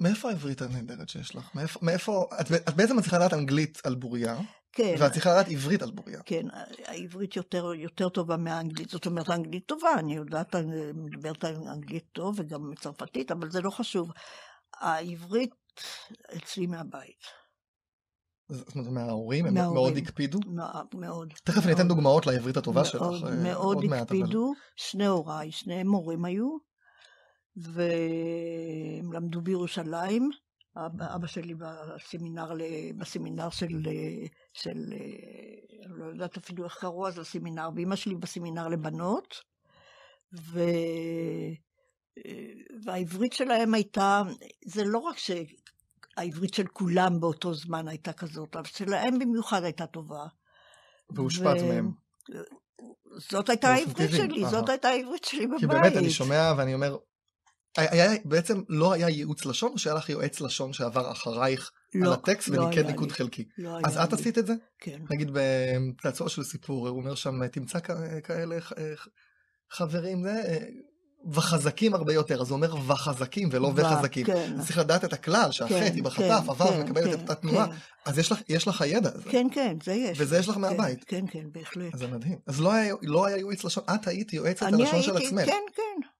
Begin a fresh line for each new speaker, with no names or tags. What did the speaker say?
מאיפה העברית הנהדרת שיש לך? מאיפה, את, בעצם מצליחה לדעת אנגלית על בוריה, כן. ואת צריכה לדעת עברית על בוריה.
כן, העברית יותר, יותר טובה מהאנגלית, זאת אומרת, האנגלית טובה, אני יודעת, מדברת על אנגלית טוב וגם צרפתית, אבל זה לא חשוב. העברית אצלי מהבית.
זאת אומרת, מההורים, הם מההורים, מאוד
הקפידו? מאוד.
תכף מאוד, אתן דוגמאות לעברית הטובה מאוד, שלך. מאוד, אה, מאוד הקפידו,
מעט, אבל... שני הוריי, שניהם מורים היו, והם למדו בירושלים. אבא שלי בסמינר, בסמינר של, של, אה, לא יודעת אפילו איך קראו אז לסמינר, ואימא שלי בסמינר לבנות. ו... אה, והעברית שלהם הייתה, זה לא רק שהעברית של כולם באותו זמן הייתה כזאת, אבל שלהם במיוחד הייתה טובה. והושפעת ו... מהם.
זאת הייתה העברית שלי, זאת הייתה
העברית שלי בבית. כי באמת, אני
שומע ואני אומר, היה, בעצם לא היה ייעוץ לשון, או שהיה לך יועץ לשון שעבר אחרייך לא, על הטקסט לא וניקד ניקוד לי. חלקי? לא אז את עשית את זה? כן. נגיד בצעצוע של סיפור, הוא אומר שם, תמצא כאלה אה, חברים, זה... אה, וחזקים הרבה יותר, אז הוא אומר וחזקים ולא וחזקים. כן. צריך לדעת את הכלל, כן, שהחטא כן, היא בחטף, כן, עבר, כן, מקבלת את כן, אותה תנועה. כן. אז יש לך, יש לך הידע הזה. כן,
כן, זה יש.
וזה יש לך כן, מהבית. כן, כן, בהחלט. אז זה מדהים. אז לא היה, לא היה יועץ לשון, את היית יועצת הלשון של עצמך. אני הייתי,
כן, כן.